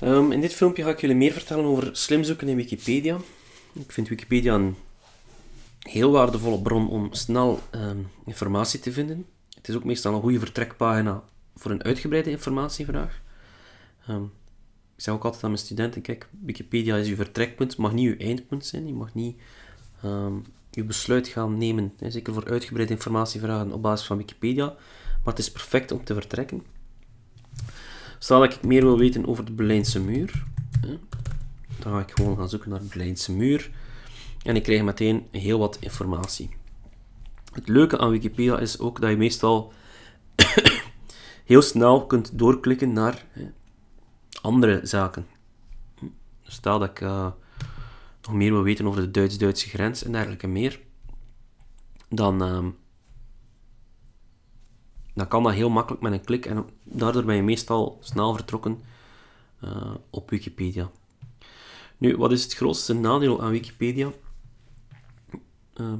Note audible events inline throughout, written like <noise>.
Ehm, in dit filmpje ga ik jullie meer vertellen over slim zoeken in Wikipedia. Ik vind Wikipedia een heel waardevolle bron om snel ehm, informatie te vinden. Het is ook meestal een goede vertrekpagina voor een uitgebreide informatievraag. Ehm, ik zeg ook altijd aan mijn studenten, kijk, Wikipedia is uw vertrekpunt, mag niet uw eindpunt zijn. Je mag niet je besluit gaan nemen, zeker voor uitgebreide informatievragen op basis van Wikipedia. Maar het is perfect om te vertrekken. Stel dat ik meer wil weten over de Berlijnse muur, dan ga ik gewoon gaan zoeken naar de Berlijnse muur. En ik krijg meteen heel wat informatie. Het leuke aan Wikipedia is ook dat je meestal <coughs> heel snel kunt doorklikken naar andere zaken. Dus stel dat ik eh, nog meer wil weten over de Duits-Duitse grens en dergelijke meer, dan ehm, dan kan dat heel makkelijk met een klik en daardoor ben je meestal snel vertrokken eh, op Wikipedia. Nu, wat is het grootste nadeel aan Wikipedia? Ehm,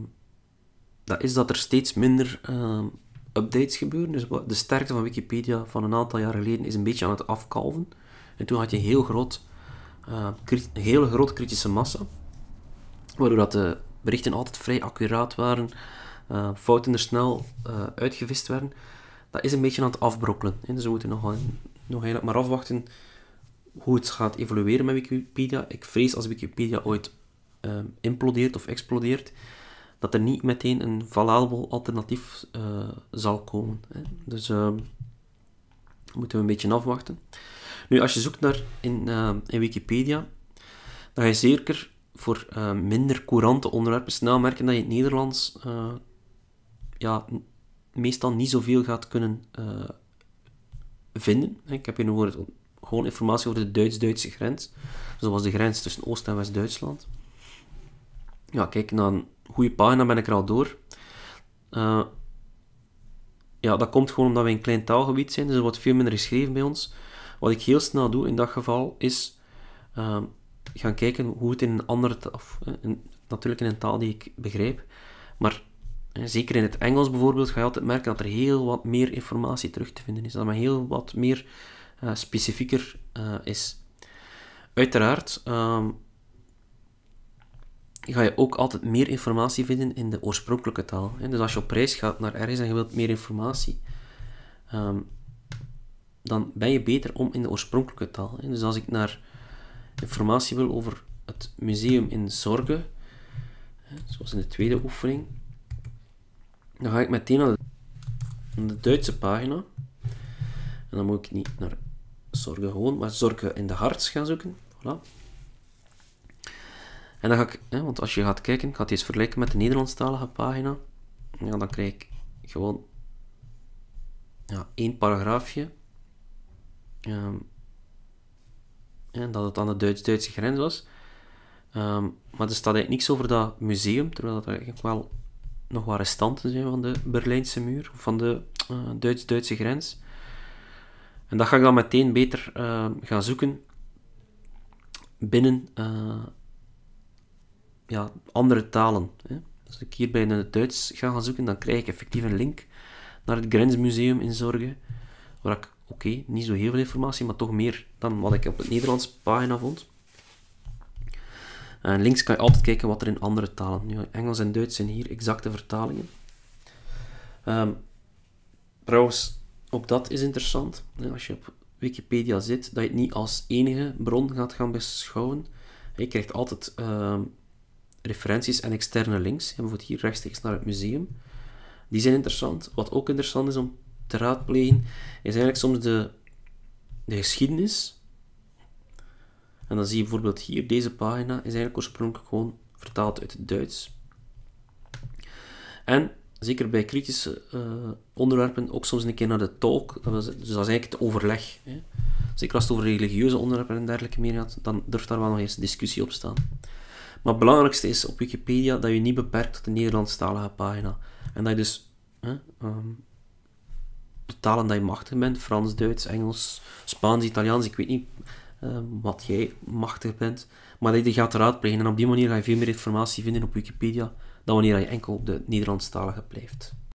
dat is dat er steeds minder ehm, updates gebeuren. Dus de sterkte van Wikipedia van een aantal jaar geleden is een beetje aan het afkalven. En toen had je heel groot, eh, een heel groot kritische massa, waardoor dat de berichten altijd vrij accuraat waren. Uh, fouten er snel uh, uitgevist werden dat is een beetje aan het afbrokkelen. Hè. Dus we moeten nog, nog maar afwachten hoe het gaat evolueren met Wikipedia. Ik vrees als Wikipedia ooit ehm, implodeert of explodeert, dat er niet meteen een valabel alternatief eh, zal komen. Hè. Dus um, moeten we een beetje afwachten. Nu, als je zoekt naar in, eh, in Wikipedia, dan ga je zeker voor eh, minder courante onderwerpen snel merken dat je het Nederlands ja, meestal niet zoveel gaat kunnen eh, vinden. Ik heb hier nu gewoon informatie over de Duits-Duitse grens. Zoals de grens tussen Oost- en West-Duitsland. Ja, kijk, na een goede pagina ben ik er al door. Eh, ja, dat komt gewoon omdat wij een klein taalgebied zijn, dus er wordt veel minder geschreven bij ons. Wat ik heel snel doe in dat geval is ehm, gaan kijken hoe het in een andere taal, of, eh, in, natuurlijk in een taal die ik begrijp, maar Zeker in het Engels bijvoorbeeld ga je altijd merken dat er heel wat meer informatie terug te vinden is. Dat men heel wat meer uh, specifieker eh, is. Uiteraard ehm, ga je ook altijd meer informatie vinden in de oorspronkelijke taal. Hè? Dus als je op reis gaat naar ergens en je wilt meer informatie, ehm, dan ben je beter om in de oorspronkelijke taal. Hè? Dus als ik naar informatie wil over het museum in Zorge, zoals in de tweede oefening, dan ga ik meteen naar de Duitse pagina. En dan moet ik niet naar zorgen gewoon, maar zorgen in de harts gaan zoeken. Voilà. En dan ga ik, hè, want als je gaat kijken, ik ga het eens vergelijken met de Nederlandstalige pagina. Ja, dan krijg ik gewoon ja, één paragraafje. en ehm, dat het aan de Duits-Duitse grens was. Ehm, maar er staat eigenlijk niks over dat museum, terwijl dat eigenlijk wel nog wat restanten zijn van de Berlijnse muur, van de eh, Duits-Duitse grens. En dat ga ik dan meteen beter eh, gaan zoeken binnen eh, ja, andere talen. Hè. Als ik hier bij het Duits ga gaan zoeken, dan krijg ik effectief een link naar het Grensmuseum in Zorgen, waar ik, oké, niet zo heel veel informatie, maar toch meer dan wat ik op het Nederlands pagina vond links kan je altijd kijken wat er in andere talen. Nu, Engels en Duits zijn hier exacte vertalingen. Um, trouwens, ook dat is interessant. Als je op Wikipedia zit, dat je het niet als enige bron gaat gaan beschouwen. Je krijgt altijd ehm, referenties en externe links. Je bijvoorbeeld hier rechtstreeks naar het museum. Die zijn interessant. Wat ook interessant is om te raadplegen, is eigenlijk soms de, de geschiedenis en dan zie je bijvoorbeeld hier, deze pagina is eigenlijk oorspronkelijk gewoon vertaald uit het Duits. En zeker bij kritische eh, onderwerpen ook soms een keer naar de talk, dat was, dus dat is eigenlijk het overleg. Hè. Zeker als het over religieuze onderwerpen en dergelijke meer gaat, dan durft daar wel nog eens discussie op staan. Maar het belangrijkste is op Wikipedia dat je niet beperkt tot de Nederlandstalige pagina. En dat je dus hè, ehm, de talen die je machtig bent, Frans, Duits, Engels, Spaans, Italiaans, ik weet niet, eh, wat jij machtig bent. Maar dat je gaat raadplegen en op die manier ga je veel meer informatie vinden op Wikipedia dan wanneer je enkel op de Nederlandstalige blijft.